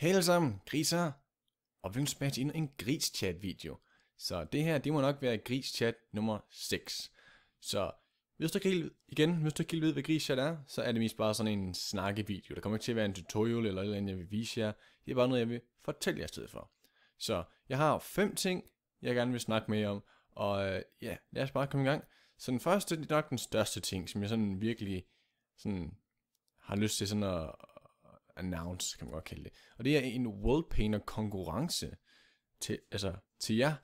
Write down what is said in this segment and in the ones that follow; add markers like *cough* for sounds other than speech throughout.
Hej alle sammen, griser! Og velkommen tilbage til endnu en gris-chat-video. Så det her, det må nok være gris-chat nummer 6. Så hvis du ikke helt, igen, hvis du ikke helt ved, hvad gris-chat er, så er det mest bare sådan en snakkevideo. Der kommer ikke til at være en tutorial eller noget, jeg vil vise jer. Det er bare noget, jeg vil fortælle jer stedet for. Så jeg har fem ting, jeg gerne vil snakke med jer om. Og øh, ja, lad os bare komme i gang. Så den første, det er nok den største ting, som jeg sådan virkelig sådan har lyst til sådan at, announce, kan man godt kalde det. Og det er en World Painter konkurrence til, altså, til jer.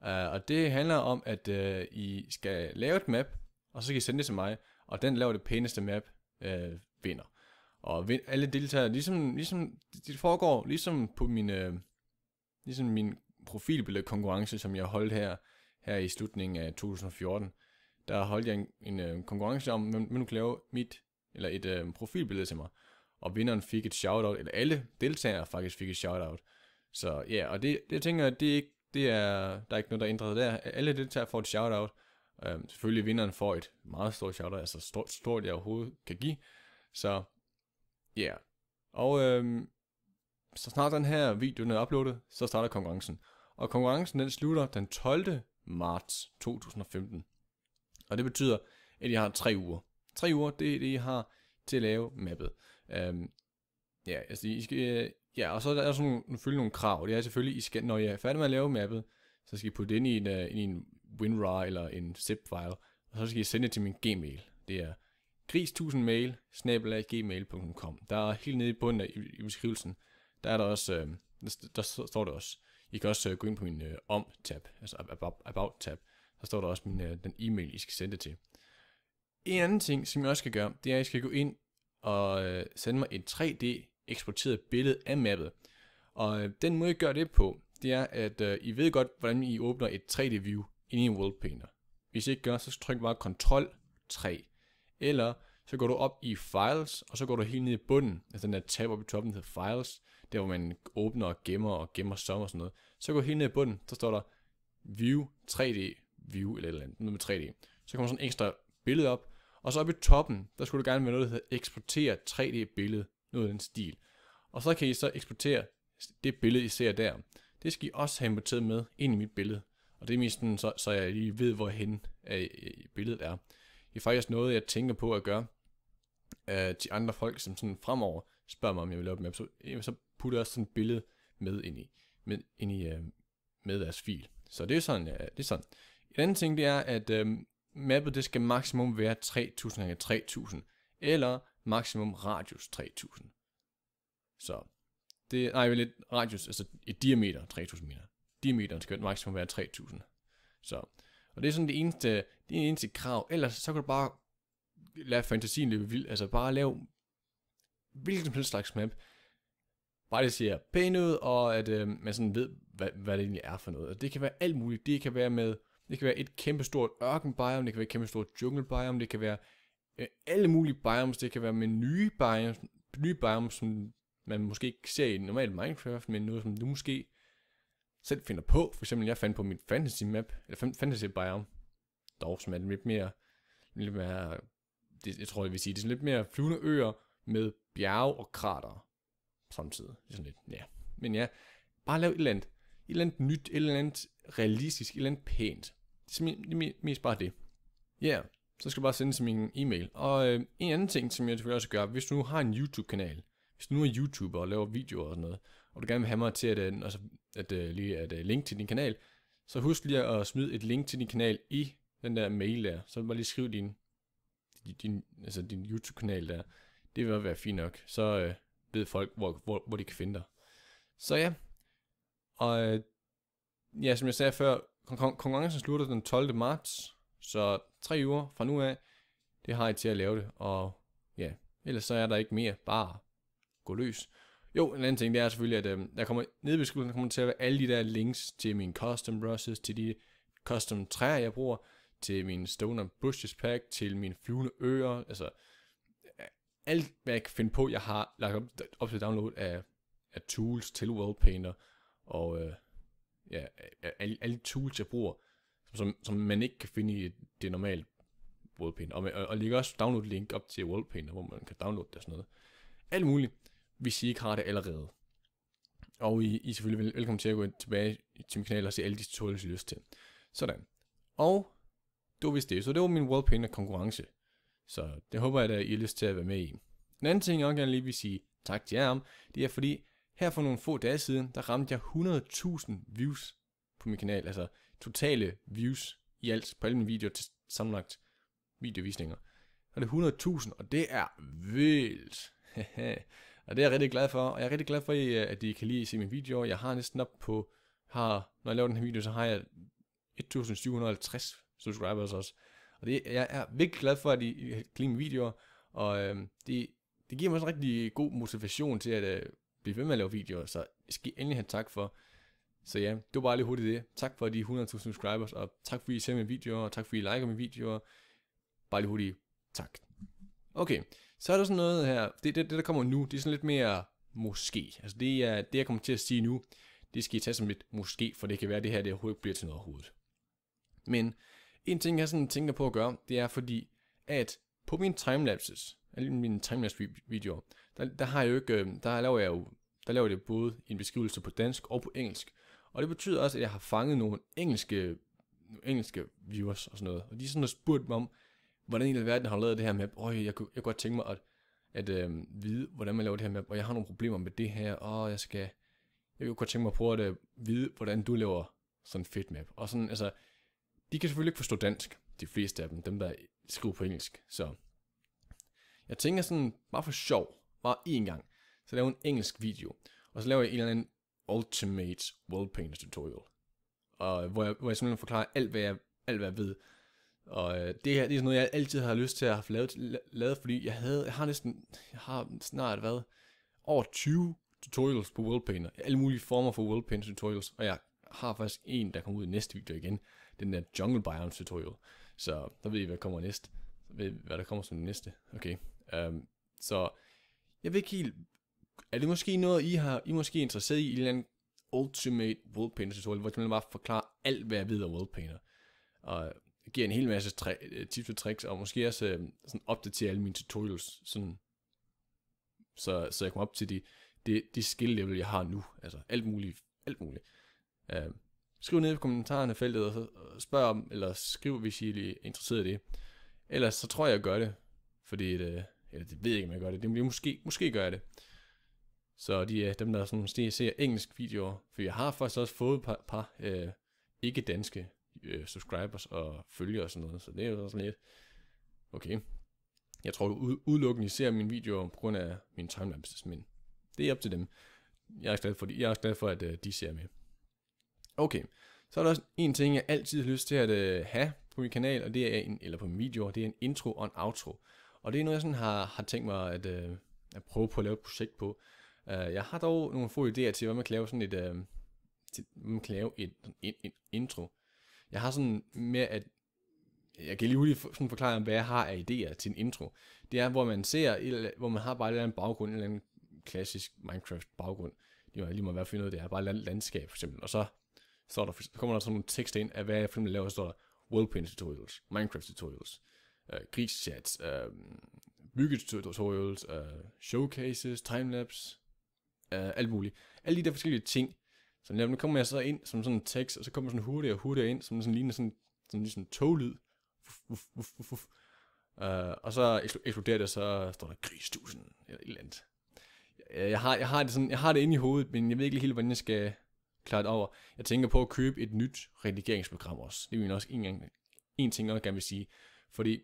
Uh, og det handler om, at uh, I skal lave et map, og så kan I sende det til mig, og den laver det pæneste map, uh, vinder. Og alle deltagere, ligesom, ligesom, det foregår ligesom på min, uh, ligesom min profilbillede konkurrence, som jeg holdt her, her i slutningen af 2014. Der holdt jeg en, en uh, konkurrence om, hvem, hvem du kan lave mit, eller et uh, profilbillede til mig og vinderen fik et shoutout, eller alle deltagere faktisk fik et shoutout. Så ja, yeah, og det, det jeg tænker jeg, det er ikke, det er, der er ikke noget, der er ændret der. Alle deltagere får et shoutout. Øhm, selvfølgelig vinderen får et meget stort shoutout, altså altså stort, stort jeg overhovedet kan give. Så ja, yeah. og øhm, så snart den her video er uploadet, så starter konkurrencen. Og konkurrencen den slutter den 12. marts 2015. Og det betyder, at I har tre uger. Tre uger, det er det, I har til at lave mappet. Um, ja, altså, I skal, øh, ja, og så er der sådan nogle, nogle krav. Det er selvfølgelig, I skal, når I er færdige med at lave mappet, så skal I putte det ind i en, uh, i en WinRAR eller en zip-file, og så skal I sende det til min Gmail. Det er gris1000mail, snabelaggmail.com. Der er helt nede i bunden af, i, i beskrivelsen, der er der også, uh, der, der står det også, I kan også uh, gå ind på min uh, om-tab, altså about-tab, der står der også min, uh, den e-mail, I skal sende det til. En anden ting, som jeg også skal gøre, det er, at I skal gå ind og øh, sende mig et 3D eksporteret billede af mappet. Og øh, den måde, jeg gør det på, det er, at øh, I ved godt, hvordan I åbner et 3D-view inde i World Painter. Hvis I ikke gør, så tryk bare Ctrl 3. Eller så går du op i Files, og så går du helt ned i bunden, altså den der tab oppe i toppen, der hedder Files, der hvor man åbner og gemmer og gemmer som og sådan noget. Så går du helt ned i bunden, så står der View 3D View eller et eller andet, noget med 3D. Så kommer sådan en ekstra billede op, og så oppe i toppen, der skulle du gerne være noget, der hedder eksportere 3D-billede, noget af den stil. Og så kan I så eksportere det billede, I ser der. Det skal I også have importeret med ind i mit billede. Og det er mest sådan, så, så jeg lige ved, hvorhen øh, øh billedet er. Det er faktisk noget, jeg tænker på at gøre øh, til andre folk, som sådan fremover spørger mig, om jeg vil lave dem. Så, så putter jeg også sådan et billede med ind i, med, ind i øh, med deres fil. Så det er sådan, ja, øh, det er sådan. En anden ting, det er, at øh, mappet det skal maksimum være 3000 gange 3000, eller maksimum radius 3000. Så det, nej, lidt radius, altså et diameter 3000 meter. Diameteren skal maksimum være 3000. Så, og det er sådan det eneste, det eneste krav. Ellers så kan du bare lade fantasien løbe vild. Altså bare lave hvilken som helst slags map. Bare det ser pænt ud, og at øh, man sådan ved, hvad, hvad det egentlig er for noget. Og det kan være alt muligt. Det kan være med det kan være et kæmpe stort biome, det kan være et kæmpe stort biome, det kan være øh, alle mulige biomes, det kan være med nye biomes, nye biomes, som man måske ikke ser i normal Minecraft, men noget, som du måske selv finder på. For eksempel, jeg fandt på min fantasy map, eller fantasy biome, dog som er lidt mere, lidt mere det, jeg tror, jeg vil sige, det er lidt mere flyvende øer med bjerge og krater samtidig. Det er sådan lidt, ja. Men ja, bare lav et eller andet eller andet nyt, et eller andet realistisk, et eller andet pænt. Det er mest bare det. Ja, yeah. så skal du bare sende til min e-mail. Og øh, en anden ting, som jeg selvfølgelig også gør, hvis du nu har en YouTube-kanal, hvis du nu er YouTuber og laver videoer og sådan noget, og du gerne vil have mig til at, øh, altså, at, at, øh, lige at, at øh, linke til din kanal, så husk lige at smide et link til din kanal i den der mail der, så bare lige skrive din, din, altså din YouTube-kanal der. Det vil være fint nok, så øh, ved folk, hvor, hvor, hvor de kan finde dig. Så ja, og øh, ja, som jeg sagde før, konkurrencen slutter den 12. marts, så tre uger fra nu af, det har I til at lave det, og ja, ellers så er der ikke mere, bare gå løs. Jo, en anden ting, det er selvfølgelig, at øh, der kommer nede i beskrivelsen kommer til at være alle de der links til mine custom brushes, til de custom træer, jeg bruger, til min Stoner Bushes Pack, til mine flyvende øer, altså alt, hvad jeg kan finde på, jeg har lagt op, op til download af, af tools til World Painter, og øh, ja, alle, alle tools, jeg bruger, som, som man ikke kan finde i det normale wallpaint. Og, og, og lægger også download link op til wallpaper, hvor man kan downloade det og sådan noget. Alt muligt, hvis I ikke har det allerede. Og I, I er selvfølgelig velkommen til at gå tilbage til min kanal og se alle de tutorials, I lyst til. Sådan. Og det var vist det. Så det var min wallpaper konkurrence. Så det håber jeg, at I har lyst til at være med i. En anden ting, jeg også gerne lige vil sige tak til jer om, det er fordi, her for nogle få dage siden, der ramte jeg 100.000 views på min kanal, altså totale views i alt på alle mine videoer til sammenlagt videovisninger. Og det er 100.000, og det er vildt. *laughs* og det er jeg rigtig glad for, og jeg er rigtig glad for, øh, at I kan lide at se mine videoer. Jeg har næsten op på, har, når jeg laver den her video, så har jeg 1750 subscribers også. Og det, jeg er virkelig glad for, at I kan lide mine videoer, og øh, det, det giver mig også en rigtig god motivation til at øh, blive ved med at lave videoer, så skal endelig have tak for. Så ja, det var bare lige hurtigt det. Tak for de 100.000 subscribers, og tak fordi I ser mine videoer, og tak fordi I liker mine videoer. Bare lige hurtigt tak. Okay, så er der sådan noget her, det, det, det der kommer nu, det er sådan lidt mere måske. Altså det, er, det jeg kommer til at sige nu, det skal I tage som lidt måske, for det kan være det her, det overhovedet ikke bliver til noget overhovedet. Men en ting, jeg sådan tænker på at gøre, det er fordi, at på mine timelapses, alle mine timelapse videoer, der, der har jeg jo ikke, øh, der laver jeg jo, der laver jeg både en beskrivelse på dansk og på engelsk. Og det betyder også, at jeg har fanget nogle engelske, nogle engelske viewers og sådan noget. Og de er sådan spurgt mig om, hvordan i verden har lavet det her map? Øj, jeg, jeg kunne godt tænke mig at, at øh, vide, hvordan man laver det her map, og jeg har nogle problemer med det her, og jeg skal, jeg kunne godt tænke mig at prøve at øh, vide, hvordan du laver sådan en fedt map. Og sådan, altså, de kan selvfølgelig ikke forstå dansk, de fleste af dem, dem der skriver på engelsk, så jeg tænker sådan, bare for sjov, Bare én gang. Så laver en engelsk video. Og så laver jeg en eller anden Ultimate World Painters tutorial. Og øh, hvor jeg, hvor jeg simpelthen forklarer alt, hvad jeg, alt, hvad jeg ved. Og øh, det her, det er sådan noget, jeg altid har lyst til at have lavet, lavet fordi jeg, havde, jeg har næsten, jeg har snart været over 20 tutorials på Painter. Alle mulige former for Painter tutorials, og jeg har faktisk en, der kommer ud i næste video igen. Den der Jungle Biomes tutorial. Så der ved I, hvad kommer næste. Så ved I, hvad der kommer som næste. Okay. Um, så jeg ved ikke helt, er det måske noget, I har I måske er interesseret i, i en eller anden ultimate worldpainter tutorial, hvor man bare forklarer alt, hvad jeg ved om worldpainter. Og giver en hel masse øh, tips og tricks, og måske også øh, sådan opdaterer alle mine tutorials, sådan, så, så jeg kommer op til de, de, de skill level, jeg har nu. Altså alt muligt. Alt muligt. Uh, skriv ned i kommentarerne feltet, og, spørg om, eller skriv, hvis I er interesseret i det. Ellers så tror jeg, jeg gør det, fordi det, eller det ved jeg ikke, om jeg gør det. Det måske, måske gør jeg det. Så de, dem, der sådan, de ser engelsk videoer, for jeg har faktisk også fået et par, par øh, ikke danske øh, subscribers og følgere og sådan noget, så det er jo sådan lidt, okay. Jeg tror, du udelukkende ser mine videoer på grund af mine timelapses, men det er op til dem. Jeg er glad for, jeg er glad for at øh, de ser med. Okay, så er der også en ting, jeg altid har lyst til at øh, have på min kanal, og det er en, eller på min video, det er en intro og en outro. Og det er noget, jeg sådan har, har tænkt mig at, øh, at prøve på at lave et projekt på. Uh, jeg har dog nogle få idéer til, hvad man kan lave sådan et, øh, til, man kan lave et, en, en intro. Jeg har sådan med at jeg kan lige hurtigt sådan forklare, hvad jeg har af idéer til en intro. Det er, hvor man ser, hvor man har bare en eller andet baggrund, en eller anden klassisk Minecraft-baggrund. Det jeg lige må være for noget det er. Bare et landskab, for eksempel. Og så, står der, så kommer der sådan nogle tekster ind af, hvad jeg for eksempel laver. Så står der Worldpaint Tutorials, Minecraft Tutorials, uh, øh, Kriegschats, uh, øh, byggetutorials, uh, øh, showcases, timelapse, uh, alt muligt. Alle de der forskellige ting. Så nu kommer jeg så ind som sådan en tekst, og så kommer sådan hurtigere og hurtigere ind, som sådan ligner sådan, sådan ligesom toglyd. Uh, og så eksploderer det, og så står der krigsdusen, eller et eller andet. Jeg, har, jeg, har det sådan, jeg har det inde i hovedet, men jeg ved ikke helt, hvordan jeg skal klare det over. Jeg tænker på at købe et nyt redigeringsprogram også. Det vil jeg også en, gang, en ting, jeg gerne vil sige. Fordi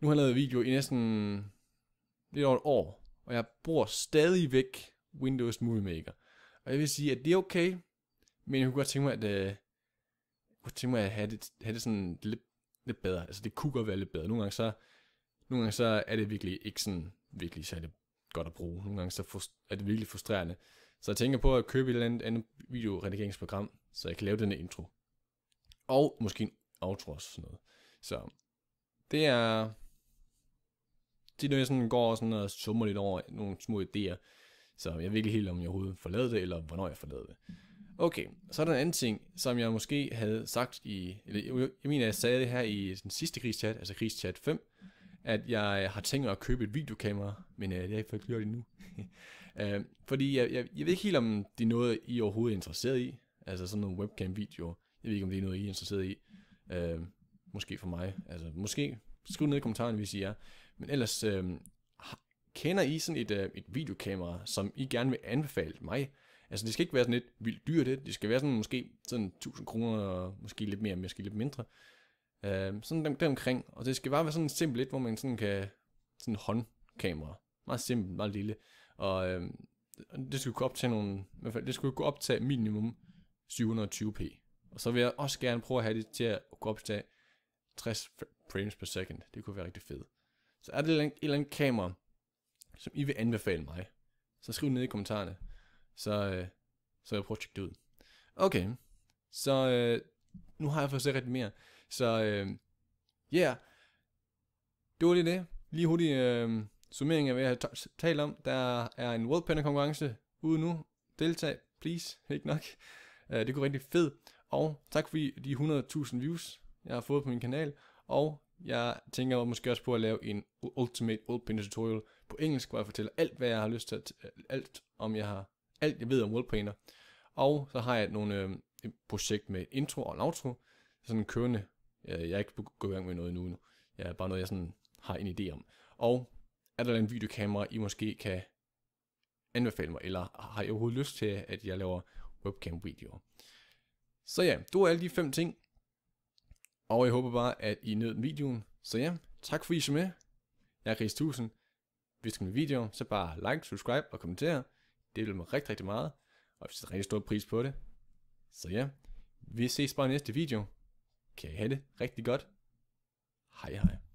nu har jeg lavet video i næsten lidt over et år, og jeg bruger stadigvæk Windows Movie Maker. Og jeg vil sige, at det er okay, men jeg kunne godt tænke mig, at, øh, jeg kunne tænke mig at have det, have det sådan lidt, lidt bedre. Altså det kunne godt være lidt bedre. Nogle gange så, nogle gange så er det virkelig ikke sådan virkelig særlig godt at bruge. Nogle gange så er det virkelig frustrerende. Så jeg tænker på at købe et eller andet, andet videoredigeringsprogram, så jeg kan lave den intro. Og måske en outro også sådan noget. Så det er, tit, når jeg sådan går sådan og summer lidt over nogle små idéer, så jeg ved ikke helt, om jeg overhovedet forlader det, eller hvornår jeg forlader det. Okay, så er der en anden ting, som jeg måske havde sagt i, eller jeg mener, jeg sagde det her i den sidste krigschat, altså krigschat 5, at jeg har tænkt mig at købe et videokamera, men øh, det har jeg ikke fået gjort endnu. *laughs* Øh, fordi jeg, jeg, jeg ved ikke helt, om det er noget, I overhovedet er interesseret i, altså sådan nogle webcam-videoer. Jeg ved ikke, om det er noget, I er interesseret i. Øh, måske for mig. Altså, måske skriv ned i kommentaren, hvis I er. Men ellers, øh, kender I sådan et, øh, et videokamera, som I gerne vil anbefale mig? Altså det skal ikke være sådan lidt vildt dyrt det, det skal være sådan måske sådan 1000 kroner, og måske lidt mere, måske lidt mindre. Øh, sådan dem, dem omkring, og det skal bare være sådan simpelt lidt, hvor man sådan kan, sådan håndkamera, meget simpelt, meget lille, og øh, det skulle kunne optage nogle, i hvert fald, det skulle kunne optage minimum 720p. Og så vil jeg også gerne prøve at have det til at kunne optage 60 frames per second. Det kunne være rigtig fedt. Så er det et eller andet, kamera, som I vil anbefale mig, så skriv ned i kommentarerne, så, øh, så jeg prøver at tjekke det ud. Okay, så øh, nu har jeg faktisk rigtig mere. Så øh, yeah, det var lige det. Lige hurtigt øh, summering af, hvad jeg har talt om. Der er en World Panda konkurrence ude nu. Deltag, please, ikke nok. Uh, det kunne rigtig fedt. Og tak for de 100.000 views, jeg har fået på min kanal. Og jeg tænker måske også på at lave en Ultimate Worldpaint tutorial på engelsk, hvor jeg fortæller alt, hvad jeg har lyst til, at, øh, alt om jeg har, alt jeg ved om Worldpainter. Og så har jeg nogle øh, et projekt med intro og en outro, sådan en kørende. Jeg er ikke gået i gang med noget endnu. endnu. Jeg er bare noget, jeg sådan har en idé om. Og er der en videokamera, I måske kan anbefale mig, eller har I overhovedet lyst til, at jeg laver webcam-videoer? Så ja, du er alle de fem ting, og jeg håber bare, at I nød videoen. Så ja, tak fordi I så med. Jeg er Chris Tusen. Hvis du kan video, så bare like, subscribe og kommentere. Det vil mig rigtig, rigtig meget. Og jeg sætter rigtig stor pris på det. Så ja, vi ses bare i næste video. Kan I have det rigtig godt. Hej hej.